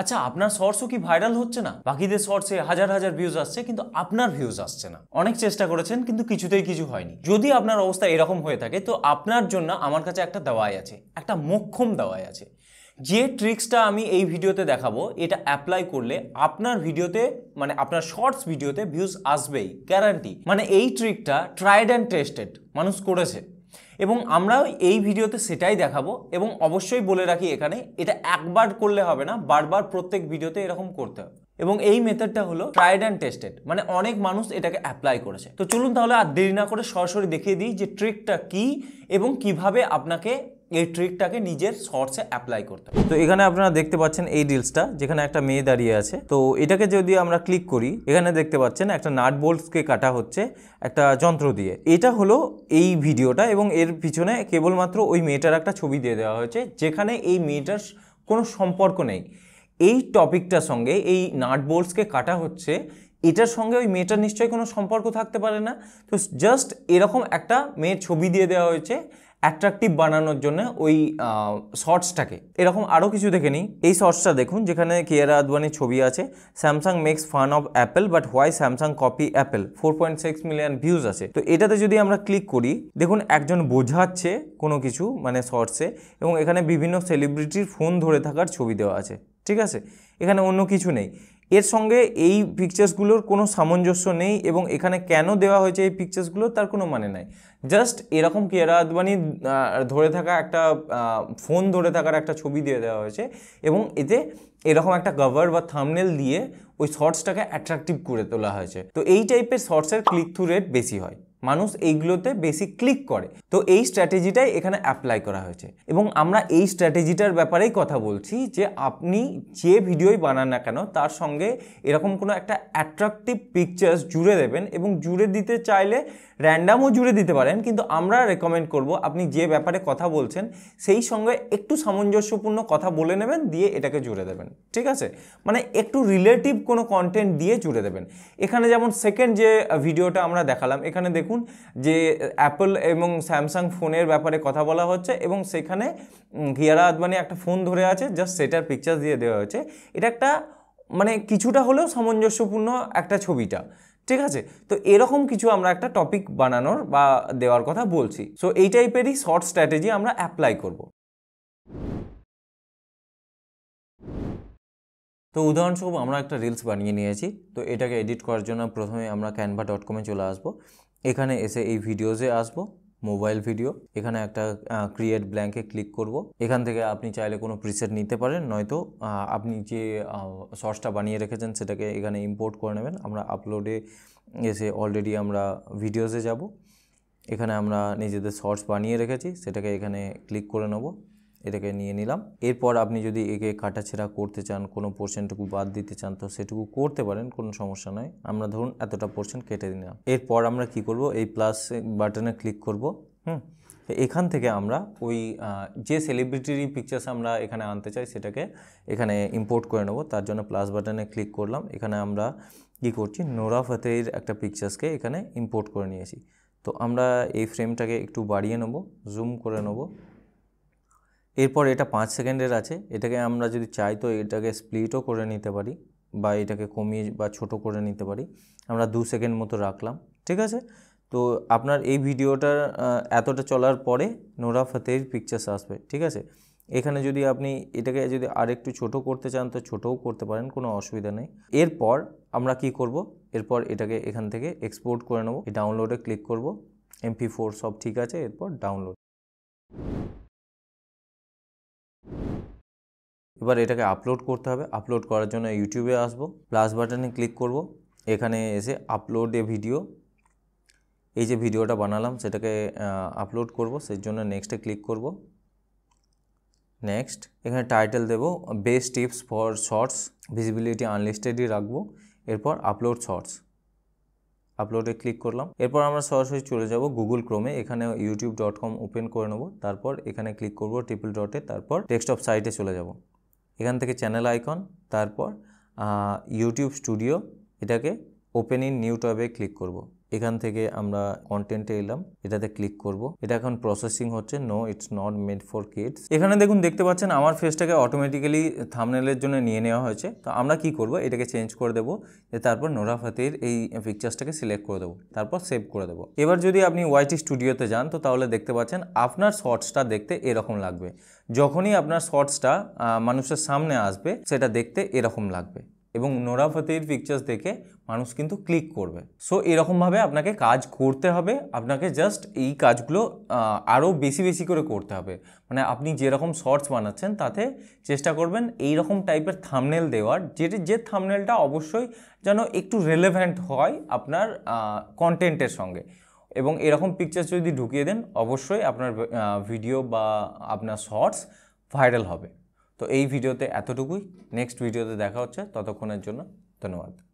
আচ্ছা আপনার শর্টসও কি ভাইরাল হচ্ছে না বাকিদের শর্টসে হাজার হাজার ভিউজ আসছে কিন্তু আপনার ভিউজ আসছে না অনেক চেষ্টা করেছেন কিন্তু কিছুতেই কিছু হয়নি যদি আপনার অবস্থা এরকম হয়ে থাকে তো আপনার জন্য আমার কাছে একটা দাওয়াই আছে একটা মোক্ষম দাওয়াই আছে যে ট্রিক্সটা আমি এই ভিডিওতে দেখাবো এটা অ্যাপ্লাই করলে আপনার ভিডিওতে মানে আপনার শর্টস ভিডিওতে ভিউজ আসবেই গ্যারান্টি মানে এই ট্রিকটা ট্রাইড অ্যান্ড টেস্টেড মানুষ করেছে এবং আমরা এই ভিডিওতে সেটাই দেখাবো এবং অবশ্যই বলে রাখি এখানে এটা একবার করলে হবে না বারবার প্রত্যেক ভিডিওতে এরকম করতে হবে এবং এই মেথডটা হলো ট্রাইড অ্যান্ড টেস্টেড মানে অনেক মানুষ এটাকে অ্যাপ্লাই করেছে তো চলুন তাহলে আর দেরি না করে সরাসরি দেখিয়ে দিই যে ট্রিকটা কি এবং কিভাবে আপনাকে এই ট্রিকটাকে নিজের শর্টসে অ্যাপ্লাই করতে হবে তো এখানে আপনারা দেখতে পাচ্ছেন এই রিলসটা যেখানে একটা মেয়ে দাঁড়িয়ে আছে তো এটাকে যদি আমরা ক্লিক করি এখানে দেখতে পাচ্ছেন একটা নাট বোল্টসকে কাটা হচ্ছে একটা যন্ত্র দিয়ে এটা হলো এই ভিডিওটা এবং এর পিছনে কেবলমাত্র ওই মেয়েটার একটা ছবি দিয়ে দেওয়া হয়েছে যেখানে এই মেয়েটার কোনো সম্পর্ক নেই এই টপিকটার সঙ্গে এই নাট বোল্টসকে কাটা হচ্ছে এটার সঙ্গে ওই মেয়েটার নিশ্চয়ই কোনো সম্পর্ক থাকতে পারে না তো জাস্ট এরকম একটা মেয়ের ছবি দিয়ে দেওয়া হয়েছে অ্যাট্রাকটিভ বানানোর জন্য ওই শর্টসটাকে এরকম আরও কিছু দেখে নিই এই শর্টসটা দেখুন যেখানে কেয়ারা আদবানির ছবি আছে Samsung makes fun of Apple but why Samsung copy Apple four point six million views আছে তো এটাতে যদি আমরা ক্লিক করি দেখুন একজন বোঝাচ্ছে কোনো কিছু মানে শর্টসে এবং এখানে বিভিন্ন সেলিব্রিটির ফোন ধরে থাকার ছবি দেওয়া আছে ঠিক আছে এখানে অন্য কিছু নেই এর সঙ্গে এই পিকচার্সগুলোর কোনো সামঞ্জস্য নেই এবং এখানে কেন দেওয়া হয়েছে এই পিকচার্সগুলো তার কোনো মানে নাই জাস্ট এরকম কিয়ারা আদবানি ধরে থাকা একটা ফোন ধরে থাকার একটা ছবি দিয়ে দেওয়া হয়েছে এবং এতে এরকম একটা কভার বা থামনেল দিয়ে ওই শর্টসটাকে অ্যাট্রাকটিভ করে তোলা হয়েছে তো এই টাইপের শর্টসের ক্লিক থ্রু রেট বেশি হয় মানুষ এইগুলোতে বেশি ক্লিক করে তো এই স্ট্র্যাটেজিটাই এখানে অ্যাপ্লাই করা হয়েছে এবং আমরা এই স্ট্র্যাটেজিটার ব্যাপারেই কথা বলছি যে আপনি যে ভিডিওই বানান না কেন তার সঙ্গে এরকম কোনো একটা অ্যাট্রাকটিভ পিকচার্স জুড়ে দেবেন এবং জুড়ে দিতে চাইলে র্যান্ডামও জুড়ে দিতে পারেন কিন্তু আমরা রেকমেন্ড করব আপনি যে ব্যাপারে কথা বলছেন সেই সঙ্গে একটু সামঞ্জস্যপূর্ণ কথা বলে নেবেন দিয়ে এটাকে জুড়ে দেবেন ঠিক আছে মানে একটু রিলেটিভ কোনো কন্টেন্ট দিয়ে জুড়ে দেবেন এখানে যেমন সেকেন্ড যে ভিডিওটা আমরা দেখালাম এখানে দেখুন দেখুন যে অ্যাপল এবং স্যামসাং ফোনের ব্যাপারে কথা বলা হচ্ছে এবং সেখানে ঘিয়ারা আদবানি একটা ফোন ধরে আছে জাস্ট সেটার পিকচার দিয়ে দেওয়া হয়েছে এটা একটা মানে কিছুটা হলেও সামঞ্জস্যপূর্ণ একটা ছবিটা ঠিক আছে তো এরকম কিছু আমরা একটা টপিক বানানোর বা দেওয়ার কথা বলছি সো এই টাইপেরই শর্ট স্ট্র্যাটেজি আমরা অ্যাপ্লাই করব তো উদাহরণস্বরূপ আমরা একটা রিলস বানিয়ে নিয়েছি তো এটাকে এডিট করার জন্য প্রথমে আমরা ক্যানভা ডট কমে চলে আসবো এখানে এসে এই ভিডিওসে আসব মোবাইল ভিডিও এখানে একটা ক্রিয়েট ব্ল্যাঙ্কে ক্লিক করব এখান থেকে আপনি চাইলে কোনো প্রিসেট নিতে পারেন নয়তো আপনি যে সর্সটা বানিয়ে রেখেছেন সেটাকে এখানে ইম্পোর্ট করে নেবেন আমরা আপলোডে এসে অলরেডি আমরা ভিডিওসে যাব এখানে আমরা নিজেদের শর্টস বানিয়ে রেখেছি সেটাকে এখানে ক্লিক করে নেব এটাকে নিয়ে নিলাম এরপর আপনি যদি একে কাটাছেড়া করতে চান কোনো পোর্শনটুকু বাদ দিতে চান তো সেটুকু করতে পারেন কোনো সমস্যা নয় আমরা ধরুন এতটা পোর্শন কেটে নিলাম এরপর আমরা কি করব এই প্লাস বাটনে ক্লিক করব হুম এখান থেকে আমরা ওই যে সেলিব্রিটির পিকচার্স আমরা এখানে আনতে চাই সেটাকে এখানে ইম্পোর্ট করে নেব তার জন্য প্লাস বাটনে ক্লিক করলাম এখানে আমরা কি করছি নোরা ফতেহির একটা পিকচার্সকে এখানে ইম্পোর্ট করে নিয়েছি তো আমরা এই ফ্রেমটাকে একটু বাড়িয়ে নেবো জুম করে নেব এরপর এটা পাঁচ সেকেন্ডের আছে এটাকে আমরা যদি চাই তো এটাকে স্প্লিটও করে নিতে পারি বা এটাকে কমিয়ে বা ছোট করে নিতে পারি আমরা দু সেকেন্ড মতো রাখলাম ঠিক আছে তো আপনার এই ভিডিওটার এতটা চলার পরে নোরা ফতেহির পিকচার্স আসবে ঠিক আছে এখানে যদি আপনি এটাকে যদি আরেকটু ছোট করতে চান তো ছোটও করতে পারেন কোনো অসুবিধা নেই এরপর আমরা কি করব এরপর এটাকে এখান থেকে এক্সপোর্ট করে নেব ডাউনলোডে ক্লিক করব এমপি ফোর সব ঠিক আছে এরপর ডাউনলোড এবার এটাকে আপলোড করতে হবে আপলোড করার জন্য ইউটিউবে আসব প্লাস বাটনে ক্লিক করব এখানে এসে আপলোড এ ভিডিও এই যে ভিডিওটা বানালাম সেটাকে আপলোড করব সেই জন্য নেক্সটে ক্লিক করব নেক্সট এখানে টাইটেল দেব best tips for shorts visibility আনলিস্টেডই রাখবো এরপর আপলোড শর্টস আপলোডে ক্লিক করলাম এরপর আমরা সরাসরি চলে যাব গুগল ক্রোমে এখানে ইউটিউব ডট কম ওপেন করে নেব তারপর এখানে ক্লিক করব ট্রিপল ডটে তারপর ডেস্কটপ সাইটে চলে যাব এখান থেকে চ্যানেল আইকন তারপর ইউটিউব স্টুডিও এটাকে ওপেন ইন নিউ টবে ক্লিক করব এখান থেকে আমরা কন্টেন্টে এলাম এটাতে ক্লিক করব এটা এখন প্রসেসিং হচ্ছে no it's not made for kids এখানে দেখুন দেখতে পাচ্ছেন আমার ফেসটাকে অটোমেটিক্যালি থামনেলের জন্য নিয়ে নেওয়া হয়েছে তো আমরা কি করব এটাকে চেঞ্জ করে দেবো তারপর নোরা ফাতির এই পিকচার্সটাকে সিলেক্ট করে দেবো তারপর সেভ করে দেবো এবার যদি আপনি ওয়াইটি স্টুডিওতে যান তো তাহলে দেখতে পাচ্ছেন আপনার শর্টসটা দেখতে এরকম লাগবে যখনই আপনার শর্টসটা মানুষের সামনে আসবে সেটা দেখতে এরকম লাগবে এবং নোরা ফতেহির পিকচার্স দেখে মানুষ কিন্তু ক্লিক করবে সো এরকমভাবে আপনাকে কাজ করতে হবে আপনাকে জাস্ট এই কাজগুলো আরও বেশি বেশি করে করতে হবে মানে আপনি যেরকম শর্টস বানাচ্ছেন তাতে চেষ্টা করবেন এই রকম টাইপের থামনেল দেওয়ার যেটি যে থামনেলটা অবশ্যই যেন একটু রেলেভেন্ট হয় আপনার কন্টেন্টের সঙ্গে এবং এরকম পিকচার যদি ঢুকিয়ে দেন অবশ্যই আপনার ভিডিও বা আপনার শর্টস ভাইরাল হবে তো এই ভিডিওতে এতটুকুই নেক্সট ভিডিওতে দেখা হচ্ছে ততক্ষণের জন্য ধন্যবাদ